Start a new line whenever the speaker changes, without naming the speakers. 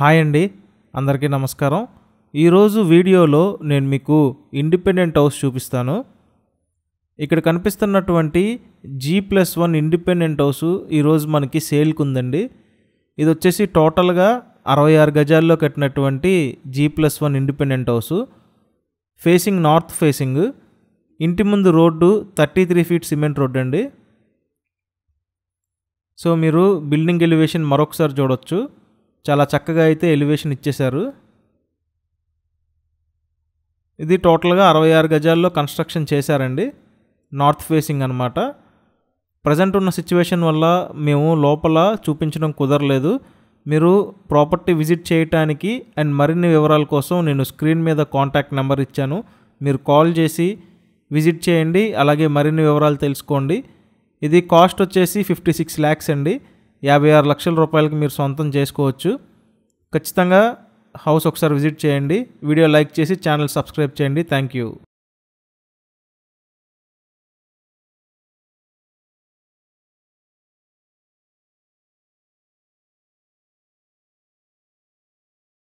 hi అండి అందరికీ నమస్కారం ఈరోజు వీడియోలో నేను మీకు ఇండిపెండెంట్ హౌస్ చూపిస్తాను ఇక్కడ కనిపిస్తున్నటువంటి G plus one independent house ఈరోజు మనకి సేల్కి ఉందండి ఇది వచ్చేసి టోటల్గా అరవై ఆరు గజాల్లో కట్టినటువంటి G plus one independent house facing north facing ఇంటి ముందు road thirty three feet cement road అండి సో మీరు బిల్డింగ్ ఎలివేషన్ మరొకసారి చూడొచ్చు చాలా చక్కగా అయితే ఎలివేషన్ ఇచ్చేశారు ఇది టోటల్గా అరవై ఆరు గజాల్లో కన్స్ట్రక్షన్ చేశారండి నార్త్ ఫేసింగ్ అనమాట ప్రజెంట్ ఉన్న సిచ్యువేషన్ వల్ల మేము లోపల చూపించడం కుదరలేదు మీరు ప్రాపర్టీ విజిట్ చేయటానికి అండ్ మరిన్ని వివరాల కోసం నేను స్క్రీన్ మీద కాంటాక్ట్ నెంబర్ ఇచ్చాను మీరు కాల్ చేసి విజిట్ చేయండి అలాగే మరిన్ని వివరాలు తెలుసుకోండి ఇది కాస్ట్ వచ్చేసి ఫిఫ్టీ సిక్స్ ల్యాక్స్ అండి యాభై ఆరు లక్షల రూపాయలకి మీరు సొంతం చేసుకోవచ్చు ఖచ్చితంగా హౌస్ ఒకసారి విజిట్ చేయండి వీడియో లైక్ చేసి ఛానల్ సబ్స్క్రైబ్ చేయండి
థ్యాంక్ యూ